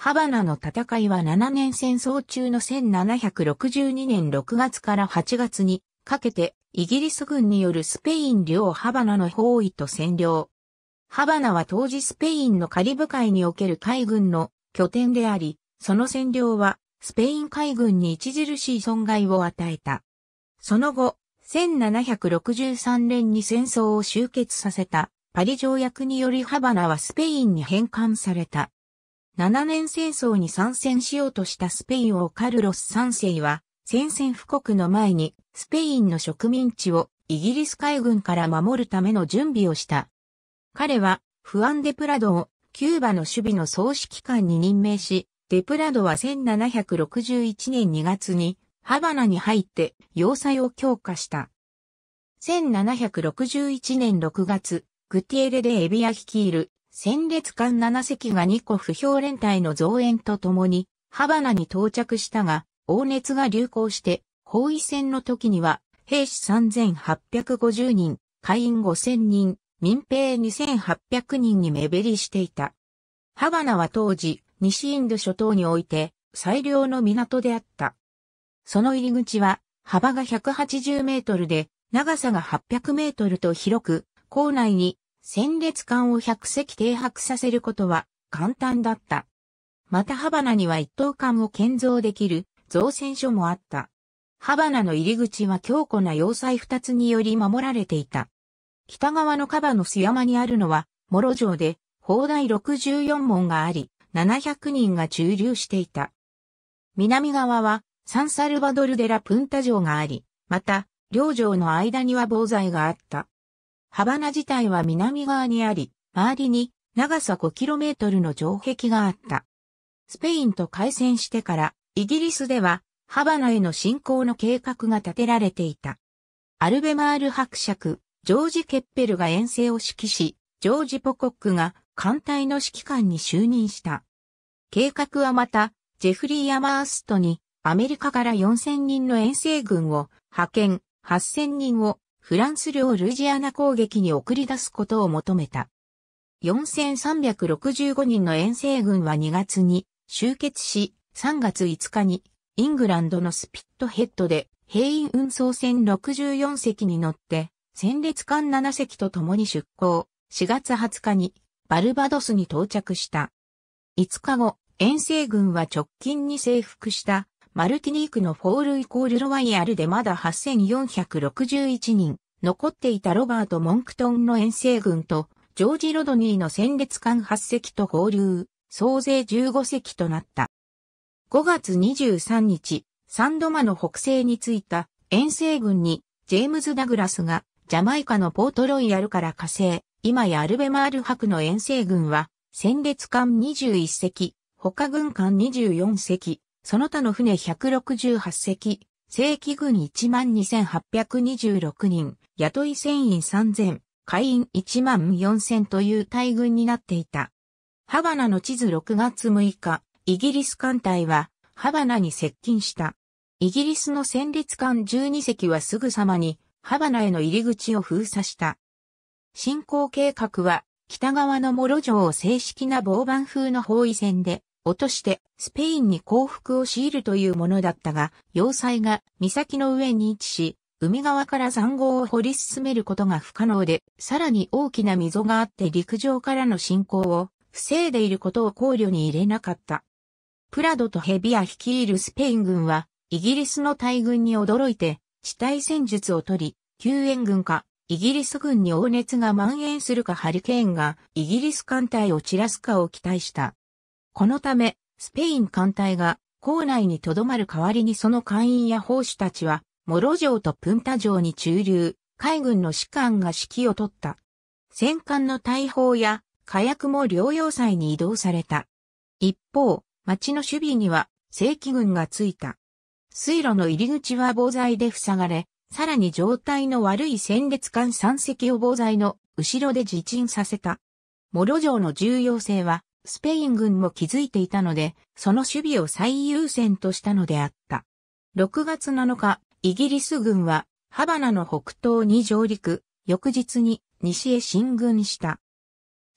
ハバナの戦いは7年戦争中の1762年6月から8月にかけてイギリス軍によるスペイン領ハバナの包囲と占領。ハバナは当時スペインのカリブ海における海軍の拠点であり、その占領はスペイン海軍に著しい損害を与えた。その後、1763年に戦争を終結させたパリ条約によりハバナはスペインに返還された。7年戦争に参戦しようとしたスペイン王カルロス3世は、宣戦布告の前に、スペインの植民地をイギリス海軍から守るための準備をした。彼は、フアン・デプラドをキューバの守備の総指揮官に任命し、デプラドは1761年2月にハバナに入って要塞を強化した。1761年6月、グティエレでエビア率いる戦列艦7隻が2個不評連隊の増援とともに、ハバナに到着したが、黄熱が流行して、包囲戦の時には、兵士3850人、会員5000人、民兵2800人に目減りしていた。ハバナは当時、西インド諸島において、最良の港であった。その入り口は、幅が180メートルで、長さが800メートルと広く、港内に戦列艦を100隻停泊させることは簡単だった。またハバナには一等艦を建造できる造船所もあった。ハバナの入り口は強固な要塞二つにより守られていた。北側のカバの巣山にあるのは、モロ城で、砲台64門があり、700人が駐留していた。南側は、サンサルバドルデラ・プンタ城があり、また、両城の間には防災があった。ハバナ自体は南側にあり、周りに長さ 5km の城壁があった。スペインと開戦してから、イギリスでは、ハバナへの侵攻の計画が立てられていた。アルベマール伯爵、ジョージ・ケッペルが遠征を指揮し、ジョージ・ポコックが艦隊の指揮官に就任した。計画はまた、ジェフリー・アマーストに、アメリカから4000人の遠征軍を派遣、8000人をフランス領ルイジアナ攻撃に送り出すことを求めた。4365人の遠征軍は2月に集結し、3月5日にイングランドのスピットヘッドで兵員運送船64隻に乗って戦列艦7隻と共に出港、4月20日にバルバドスに到着した。5日後、遠征軍は直近に征服したマルティニークのフォールイコールロワイヤルでまだ8461人、残っていたロバート・モンクトンの遠征軍と、ジョージ・ロドニーの戦列艦8隻と合流、総勢15隻となった。5月23日、サンドマの北西に着いた遠征軍に、ジェームズ・ダグラスが、ジャマイカのポートロイヤルから火星、今やアルベマール博の遠征軍は、戦列艦21隻、他軍艦24隻、その他の船168隻、正規軍12,826人、雇い船員3,000、会員14,000という大軍になっていた。ハバナの地図6月6日、イギリス艦隊はハバナに接近した。イギリスの戦列艦12隻はすぐさまにハバナへの入り口を封鎖した。進行計画は北側のモロ城を正式な防番風の包囲戦で落としてスペインに降伏を強いるというものだったが、要塞が岬の上に位置し、海側から塹壕を掘り進めることが不可能で、さらに大きな溝があって陸上からの侵攻を防いでいることを考慮に入れなかった。プラドとヘビア率いるスペイン軍は、イギリスの大軍に驚いて、地対戦術を取り、救援軍か、イギリス軍に黄熱が蔓延するかハリケーンが、イギリス艦隊を散らすかを期待した。このため、スペイン艦隊が校内に留まる代わりにその艦員や砲手たちは、モロ城とプンタ城に駐留、海軍の士官が指揮を取った。戦艦の大砲や火薬も療養祭に移動された。一方、町の守備には正規軍がついた。水路の入り口は防災で塞がれ、さらに状態の悪い戦列艦3隻を防災の後ろで自沈させた。諸城の重要性はスペイン軍も気づいていたので、その守備を最優先としたのであった。6月7日、イギリス軍は、ハバナの北東に上陸、翌日に西へ進軍した。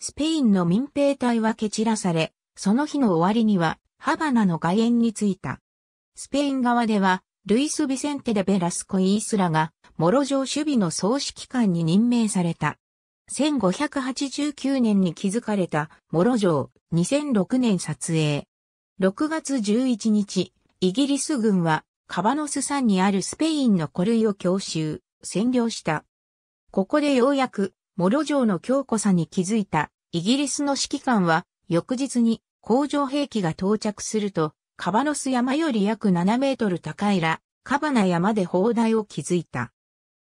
スペインの民兵隊は蹴散らされ、その日の終わりには、ハバナの外縁に着いた。スペイン側では、ルイス・ビセンテ・デ・ベラスコ・イースラが、モロ城守備の総指揮官に任命された。1589年に築かれた、諸城、2006年撮影。6月11日、イギリス軍は、カバノス山にあるスペインの古類を強襲、占領した。ここでようやく、諸城の強固さに気づいた、イギリスの指揮官は、翌日に、工場兵器が到着すると、カバノス山より約7メートル高いら、カバナ山で砲台を築いた。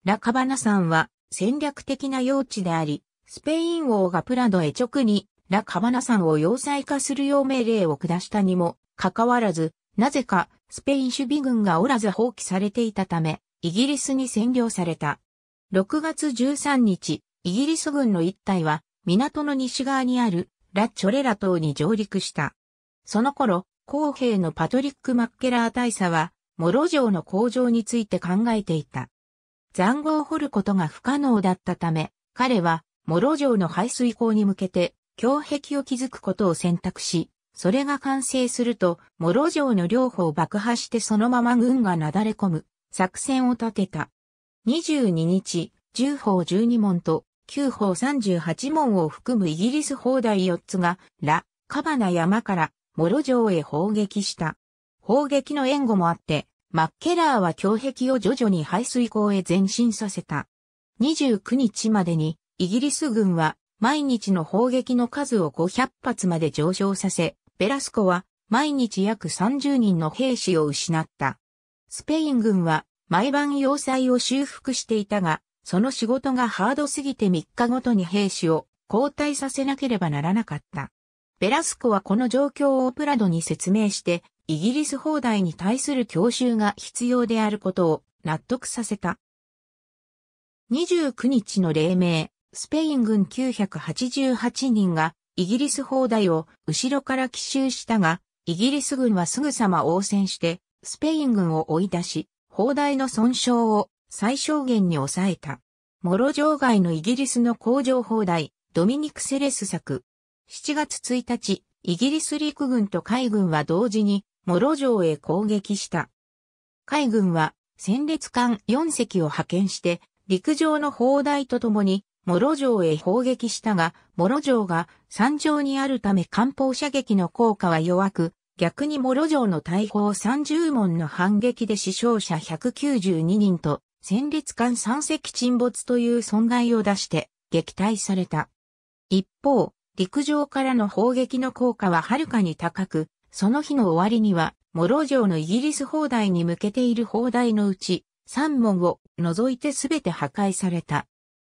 ラカバナ山は、戦略的な用地であり、スペイン王がプラドへ直にラ・カバナ山を要塞化するよう命令を下したにも、かかわらず、なぜかスペイン守備軍がおらず放棄されていたため、イギリスに占領された。6月13日、イギリス軍の一隊は、港の西側にあるラ・チョレラ島に上陸した。その頃、公兵のパトリック・マッケラー大佐は、モロ城の工場について考えていた。残壕を掘ることが不可能だったため、彼は、諸城の排水口に向けて、強壁を築くことを選択し、それが完成すると、諸城の両方を爆破してそのまま軍がなだれ込む、作戦を立てた。22日、10砲12門と、9砲38門を含むイギリス砲台4つが、ラ・カバナ山から、諸城へ砲撃した。砲撃の援護もあって、マッケラーは胸壁を徐々に排水口へ前進させた。29日までに、イギリス軍は、毎日の砲撃の数を500発まで上昇させ、ベラスコは、毎日約30人の兵士を失った。スペイン軍は、毎晩要塞を修復していたが、その仕事がハードすぎて3日ごとに兵士を交代させなければならなかった。ベラスコはこの状況をプラドに説明して、イギリス砲台に対する強襲が必要であることを納得させた。29日の黎明、スペイン軍988人がイギリス砲台を後ろから奇襲したが、イギリス軍はすぐさま応戦して、スペイン軍を追い出し、砲台の損傷を最小限に抑えた。モロ城外のイギリスの工場砲台、ドミニク・セレス作。7月1日、イギリス陸軍と海軍は同時に諸城へ攻撃した。海軍は戦列艦4隻を派遣して、陸上の砲台とともに、諸城へ砲撃したが、諸城が山上にあるため艦砲射撃の効果は弱く、逆に諸城の大砲30門の反撃で死傷者192人と、戦列艦3隻沈没という損害を出して撃退された。一方、陸上からの砲撃の効果ははるかに高く、その日の終わりには、モロ城のイギリス砲台に向けている砲台のうち、三門を除いてすべて破壊された。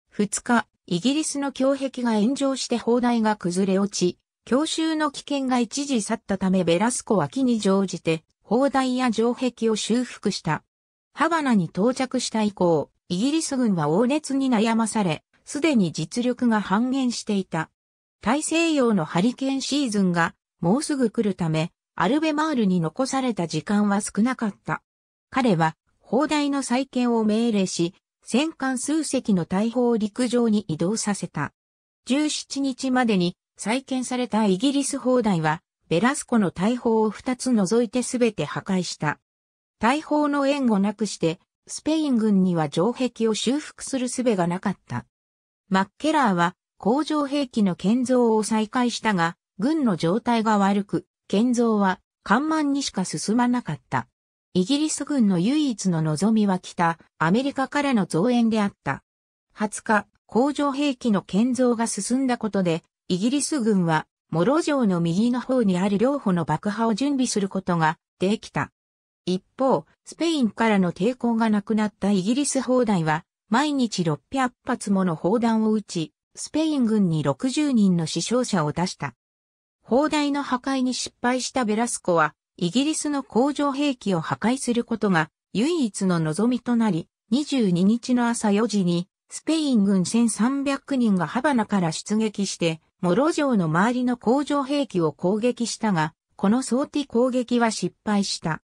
二日、イギリスの強壁が炎上して砲台が崩れ落ち、強襲の危険が一時去ったためベラスコは木に乗じて、砲台や城壁を修復した。ハバナに到着した以降、イギリス軍は大熱に悩まされ、すでに実力が半減していた。大西洋のハリケーンシーズンがもうすぐ来るため、アルベマールに残された時間は少なかった。彼は、砲台の再建を命令し、戦艦数隻の大砲を陸上に移動させた。17日までに再建されたイギリス砲台は、ベラスコの大砲を2つ除いてすべて破壊した。大砲の援護なくして、スペイン軍には城壁を修復する術がなかった。マッケラーは工場兵器の建造を再開したが、軍の状態が悪く、建造は、緩慢にしか進まなかった。イギリス軍の唯一の望みは北、アメリカからの増援であった。20日、工場兵器の建造が進んだことで、イギリス軍は、モロ城の右の方にある両方の爆破を準備することができた。一方、スペインからの抵抗がなくなったイギリス砲台は、毎日600発もの砲弾を撃ち、スペイン軍に60人の死傷者を出した。砲台の破壊に失敗したベラスコは、イギリスの工場兵器を破壊することが唯一の望みとなり、22日の朝4時に、スペイン軍1300人がハバナから出撃して、モロ城の周りの工場兵器を攻撃したが、この総敵攻撃は失敗した。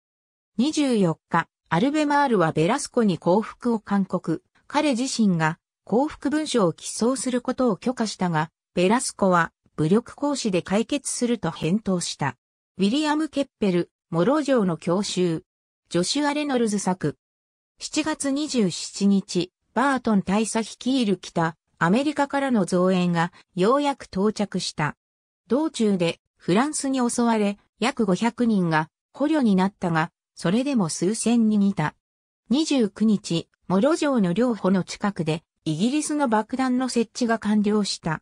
24日、アルベマールはベラスコに降伏を勧告。彼自身が降伏文書を寄贈することを許可したが、ベラスコは武力行使で解決すると返答した。ウィリアム・ケッペル、モロ城の教習。ジョシュア・レノルズ作。7月27日、バートン大佐率いる北、アメリカからの増援がようやく到着した。道中でフランスに襲われ、約500人が捕虜になったが、それでも数千人いた。29日、モロ城の両方の近くで、イギリスの爆弾の設置が完了した。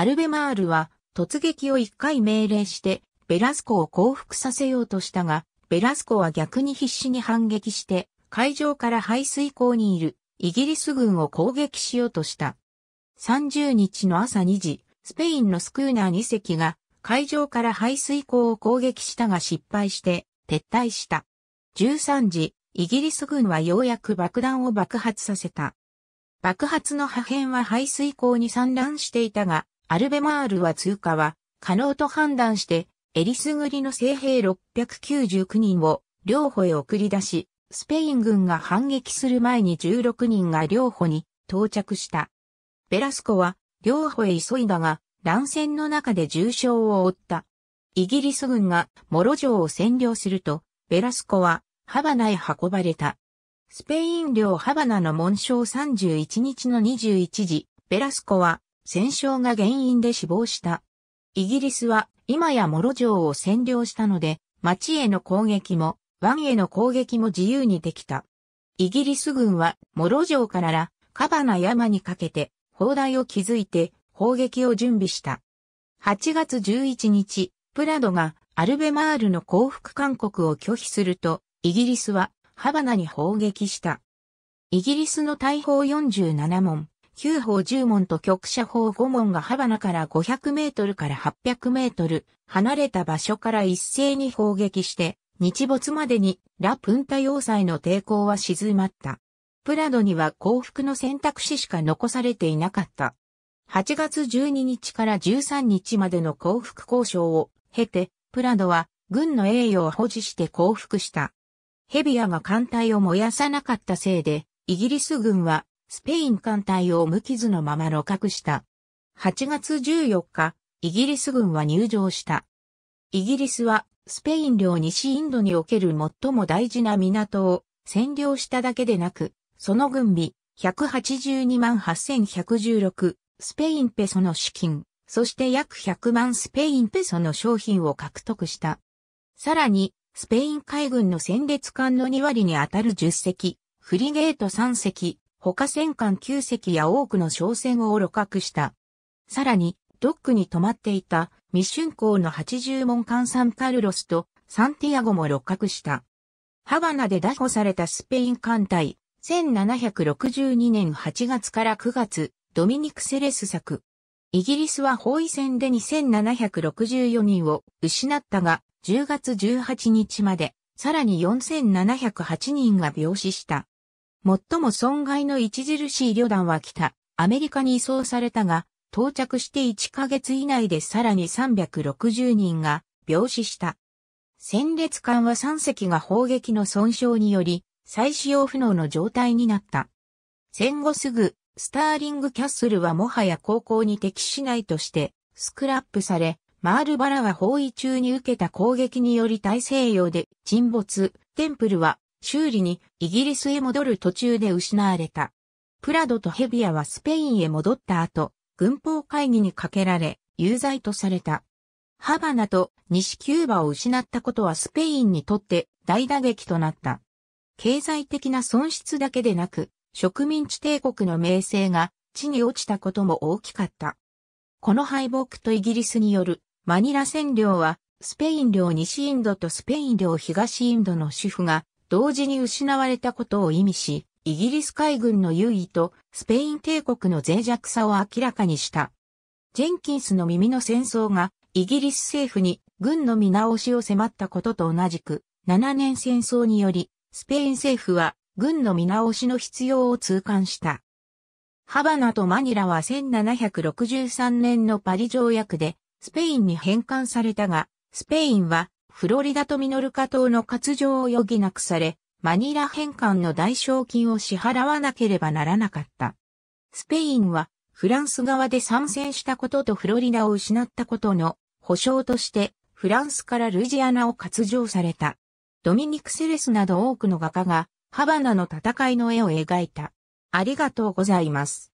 アルベマールは突撃を一回命令してベラスコを降伏させようとしたが、ベラスコは逆に必死に反撃して海上から排水口にいるイギリス軍を攻撃しようとした。30日の朝2時、スペインのスクーナー2隻が海上から排水口を攻撃したが失敗して撤退した。13時、イギリス軍はようやく爆弾を爆発させた。爆発の破片は排水口に散乱していたが、アルベマールは通過は可能と判断して、エリスグリの精兵699人を両歩へ送り出し、スペイン軍が反撃する前に16人が両歩に到着した。ベラスコは両歩へ急いだが、乱戦の中で重傷を負った。イギリス軍がモロ城を占領すると、ベラスコはハバナへ運ばれた。スペイン領ハバナの紋章31日の21時、ベラスコは戦勝が原因で死亡した。イギリスは今やモロ城を占領したので、町への攻撃も、湾への攻撃も自由にできた。イギリス軍はモロ城からカバナ山にかけて、砲台を築いて砲撃を準備した。8月11日、プラドがアルベマールの降伏勧告を拒否すると、イギリスはハバナに砲撃した。イギリスの大砲47門、九方十門と局者方五門が幅なから500メートルから800メートル離れた場所から一斉に砲撃して、日没までにラ・プンタ要塞の抵抗は静まった。プラドには降伏の選択肢しか残されていなかった。8月12日から13日までの降伏交渉を経て、プラドは軍の栄誉を保持して降伏した。ヘビアが艦隊を燃やさなかったせいで、イギリス軍はスペイン艦隊を無傷のまま露獲した。8月14日、イギリス軍は入場した。イギリスはスペイン領西インドにおける最も大事な港を占領しただけでなく、その軍備182万8116スペインペソの資金、そして約100万スペインペソの商品を獲得した。さらに、スペイン海軍の戦列艦の2割にあたる10隻、フリゲート3隻、他戦艦9隻や多くの商船を露獲した。さらに、ドックに泊まっていた未竣工の80門艦サンカルロスとサンティアゴも露獲した。ハバナで逮捕されたスペイン艦隊、1762年8月から9月、ドミニク・セレス作。イギリスは包囲戦で2764人を失ったが、10月18日まで、さらに4708人が病死した。最も損害の著しい旅団は来た。アメリカに移送されたが、到着して1ヶ月以内でさらに360人が病死した。戦列艦は3隻が砲撃の損傷により、再使用不能の状態になった。戦後すぐ、スターリングキャッスルはもはや航行に適しないとして、スクラップされ、マールバラは包囲中に受けた攻撃により大西洋で沈没、テンプルは修理にイギリスへ戻る途中で失われた。プラドとヘビアはスペインへ戻った後、軍法会議にかけられ、有罪とされた。ハバナと西キューバを失ったことはスペインにとって大打撃となった。経済的な損失だけでなく、植民地帝国の名声が地に落ちたことも大きかった。この敗北とイギリスによるマニラ占領は、スペイン領西インドとスペイン領東インドの主婦が同時に失われたことを意味し、イギリス海軍の優位とスペイン帝国の脆弱さを明らかにした。ジェンキンスの耳の戦争がイギリス政府に軍の見直しを迫ったことと同じく、7年戦争により、スペイン政府は軍の見直しの必要を痛感した。ハバナとマニラは1763年のパリ条約でスペインに返還されたが、スペインはフロリダとミノルカ島の割譲を余儀なくされ、マニラ返還の代償金を支払わなければならなかった。スペインはフランス側で参戦したこととフロリダを失ったことの保証としてフランスからルジアナを割譲された。ドミニク・セレスなど多くの画家がハバナの戦いの絵を描いた。ありがとうございます。